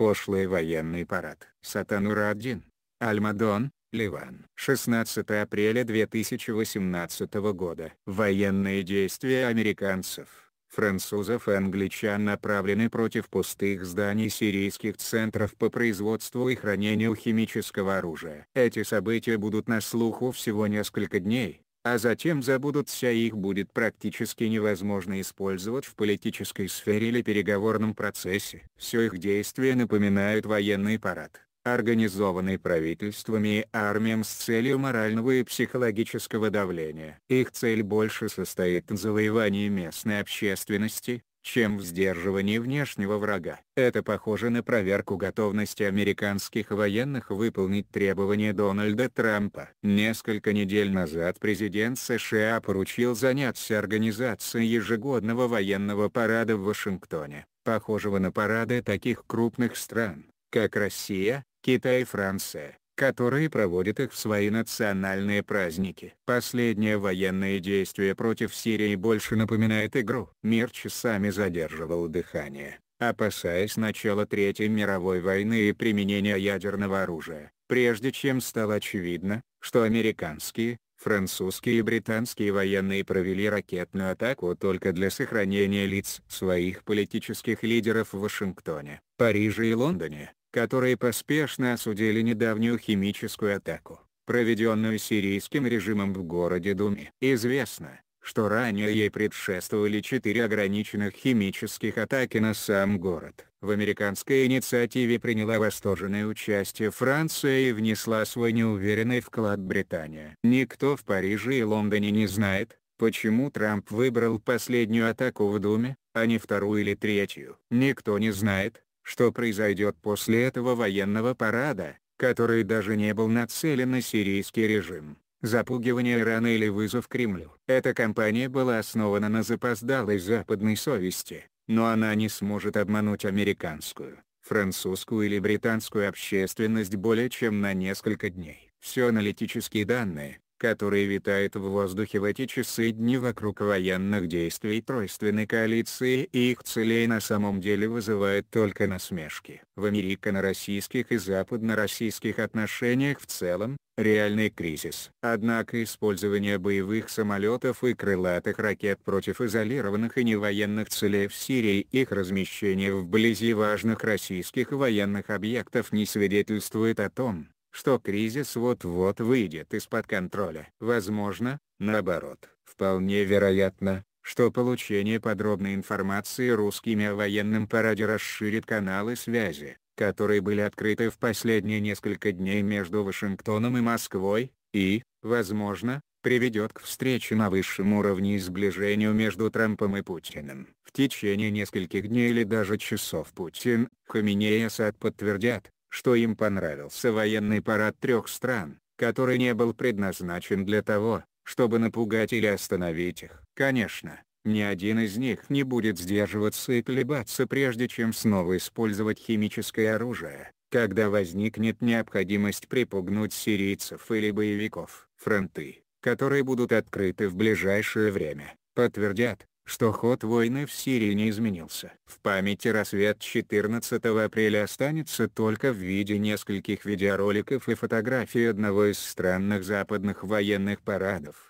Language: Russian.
Пошлый военный парад. Сатанура-1. Альмадон, Ливан. 16 апреля 2018 года. Военные действия американцев, французов и англичан направлены против пустых зданий сирийских центров по производству и хранению химического оружия. Эти события будут на слуху всего несколько дней, а затем забудутся и их будет практически невозможно использовать в политической сфере или переговорном процессе. Все их действия напоминают военный парад, организованный правительствами и армиям с целью морального и психологического давления. Их цель больше состоит в завоевании местной общественности, чем в сдерживании внешнего врага. Это похоже на проверку готовности американских военных выполнить требования Дональда Трампа. Несколько недель назад президент США поручил заняться организацией ежегодного военного парада в Вашингтоне, похожего на парады таких крупных стран, как Россия, Китай и Франция которые проводят их в свои национальные праздники. Последнее военное действие против Сирии больше напоминает игру. Мир часами задерживал дыхание, опасаясь начала Третьей мировой войны и применения ядерного оружия, прежде чем стало очевидно, что американские, французские и британские военные провели ракетную атаку только для сохранения лиц своих политических лидеров в Вашингтоне, Париже и Лондоне которые поспешно осудили недавнюю химическую атаку, проведенную сирийским режимом в городе Думе. Известно, что ранее ей предшествовали четыре ограниченных химических атаки на сам город. В американской инициативе приняла восторженное участие Франция и внесла свой неуверенный вклад Британия. Никто в Париже и Лондоне не знает, почему Трамп выбрал последнюю атаку в Думе, а не вторую или третью. Никто не знает, что произойдет после этого военного парада, который даже не был нацелен на сирийский режим, запугивание Ирана или вызов Кремлю. Эта кампания была основана на запоздалой западной совести, но она не сможет обмануть американскую, французскую или британскую общественность более чем на несколько дней. Все аналитические данные, который витает в воздухе в эти часы дни вокруг военных действий тройственной коалиции и их целей на самом деле вызывает только насмешки. В американо-российских и западно-российских отношениях в целом, реальный кризис. Однако использование боевых самолетов и крылатых ракет против изолированных и невоенных целей в Сирии и их размещение вблизи важных российских военных объектов не свидетельствует о том, что кризис вот-вот выйдет из-под контроля. Возможно, наоборот, вполне вероятно, что получение подробной информации русскими о военном параде расширит каналы связи, которые были открыты в последние несколько дней между Вашингтоном и Москвой, и, возможно, приведет к встрече на высшем уровне и сближению между Трампом и Путиным. В течение нескольких дней или даже часов Путин, Хаменеи и подтвердят, что им понравился военный парад трех стран, который не был предназначен для того, чтобы напугать или остановить их. Конечно, ни один из них не будет сдерживаться и колебаться прежде чем снова использовать химическое оружие, когда возникнет необходимость припугнуть сирийцев или боевиков. Фронты, которые будут открыты в ближайшее время, подтвердят, что ход войны в Сирии не изменился. В памяти рассвет 14 апреля останется только в виде нескольких видеороликов и фотографий одного из странных западных военных парадов.